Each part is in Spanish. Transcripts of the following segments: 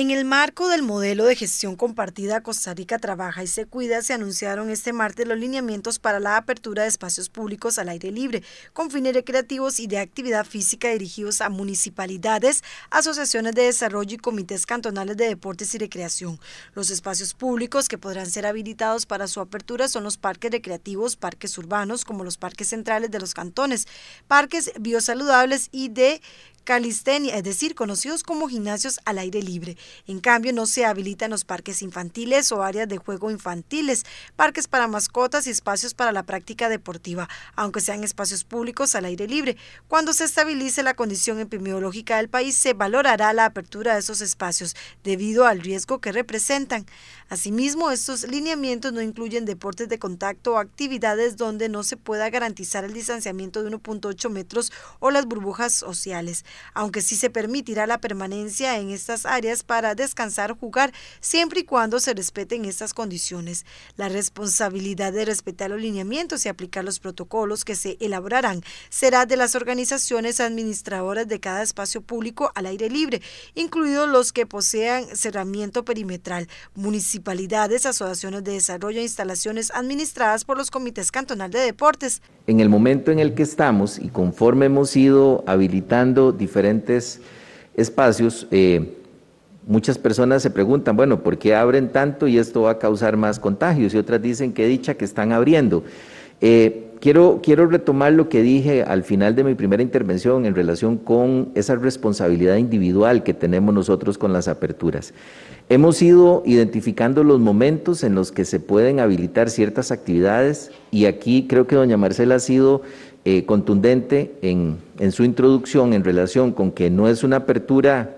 En el marco del modelo de gestión compartida Costa Rica Trabaja y Se Cuida, se anunciaron este martes los lineamientos para la apertura de espacios públicos al aire libre, con fines recreativos y de actividad física dirigidos a municipalidades, asociaciones de desarrollo y comités cantonales de deportes y recreación. Los espacios públicos que podrán ser habilitados para su apertura son los parques recreativos, parques urbanos como los parques centrales de los cantones, parques biosaludables y de calistenia, es decir, conocidos como gimnasios al aire libre. En cambio, no se habilitan los parques infantiles o áreas de juego infantiles, parques para mascotas y espacios para la práctica deportiva, aunque sean espacios públicos al aire libre. Cuando se estabilice la condición epidemiológica del país, se valorará la apertura de esos espacios debido al riesgo que representan. Asimismo, estos lineamientos no incluyen deportes de contacto o actividades donde no se pueda garantizar el distanciamiento de 1.8 metros o las burbujas sociales aunque sí se permitirá la permanencia en estas áreas para descansar, jugar, siempre y cuando se respeten estas condiciones. La responsabilidad de respetar los lineamientos y aplicar los protocolos que se elaborarán será de las organizaciones administradoras de cada espacio público al aire libre, incluidos los que posean cerramiento perimetral, municipalidades, asociaciones de desarrollo e instalaciones administradas por los comités cantonales de deportes. En el momento en el que estamos y conforme hemos ido habilitando diferentes espacios, eh, muchas personas se preguntan, bueno, ¿por qué abren tanto y esto va a causar más contagios? Y otras dicen, que dicha que están abriendo. Eh, quiero, quiero retomar lo que dije al final de mi primera intervención en relación con esa responsabilidad individual que tenemos nosotros con las aperturas. Hemos ido identificando los momentos en los que se pueden habilitar ciertas actividades y aquí creo que doña Marcela ha sido eh, contundente en, su introducción en relación con que no es una apertura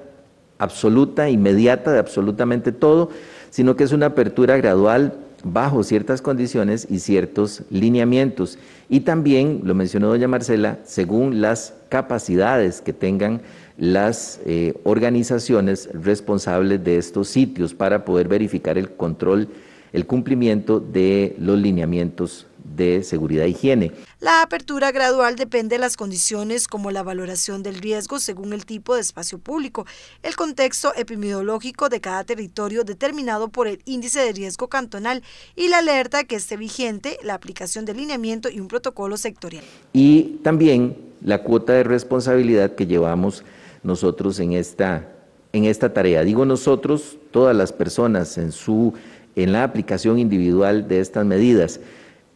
absoluta, inmediata de absolutamente todo, sino que es una apertura gradual bajo ciertas condiciones y ciertos lineamientos. Y también, lo mencionó doña Marcela, según las capacidades que tengan las eh, organizaciones responsables de estos sitios para poder verificar el control, el cumplimiento de los lineamientos de Seguridad e Higiene. La apertura gradual depende de las condiciones como la valoración del riesgo según el tipo de espacio público, el contexto epidemiológico de cada territorio determinado por el índice de riesgo cantonal y la alerta que esté vigente, la aplicación del lineamiento y un protocolo sectorial. Y también la cuota de responsabilidad que llevamos nosotros en esta, en esta tarea. Digo nosotros, todas las personas en, su, en la aplicación individual de estas medidas.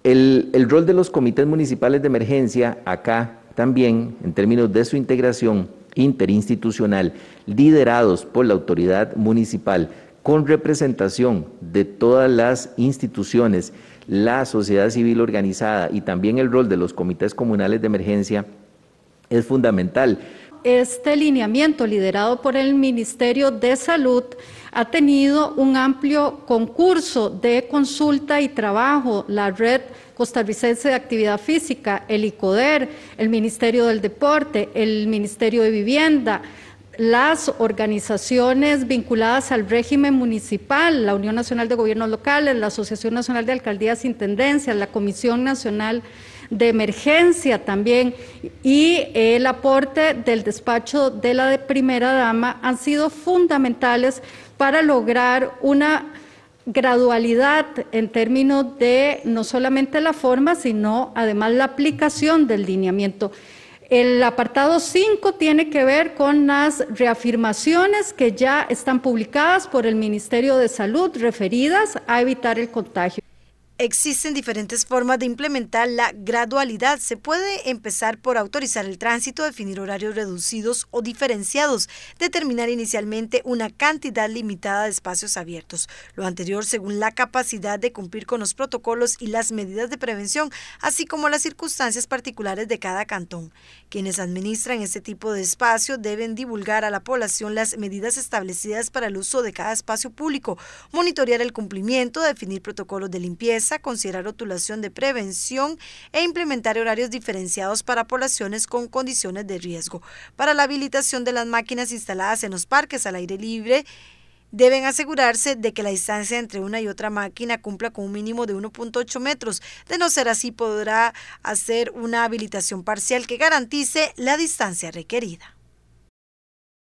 El, rol de los comités municipales de emergencia acá también, en términos de su integración interinstitucional, liderados por la autoridad municipal, con representación de todas las instituciones, la sociedad civil organizada y también el rol de los comités comunales de emergencia es fundamental este lineamiento liderado por el Ministerio de Salud ha tenido un amplio concurso de consulta y trabajo, la Red Costarricense de Actividad Física, el ICODER, el Ministerio del Deporte, el Ministerio de Vivienda, las organizaciones vinculadas al régimen municipal, la Unión Nacional de Gobiernos Locales, la Asociación Nacional de Alcaldías Intendencias, la Comisión Nacional de emergencia también y el aporte del despacho de la primera dama han sido fundamentales para lograr una gradualidad en términos de no solamente la forma, sino además la aplicación del lineamiento. El apartado 5 tiene que ver con las reafirmaciones que ya están publicadas por el Ministerio de Salud referidas a evitar el contagio. Existen diferentes formas de implementar la gradualidad. Se puede empezar por autorizar el tránsito, definir horarios reducidos o diferenciados, determinar inicialmente una cantidad limitada de espacios abiertos. Lo anterior según la capacidad de cumplir con los protocolos y las medidas de prevención, así como las circunstancias particulares de cada cantón. Quienes administran este tipo de espacio deben divulgar a la población las medidas establecidas para el uso de cada espacio público, monitorear el cumplimiento, definir protocolos de limpieza, considerar rotulación de prevención e implementar horarios diferenciados para poblaciones con condiciones de riesgo. Para la habilitación de las máquinas instaladas en los parques al aire libre, deben asegurarse de que la distancia entre una y otra máquina cumpla con un mínimo de 1.8 metros. De no ser así, podrá hacer una habilitación parcial que garantice la distancia requerida.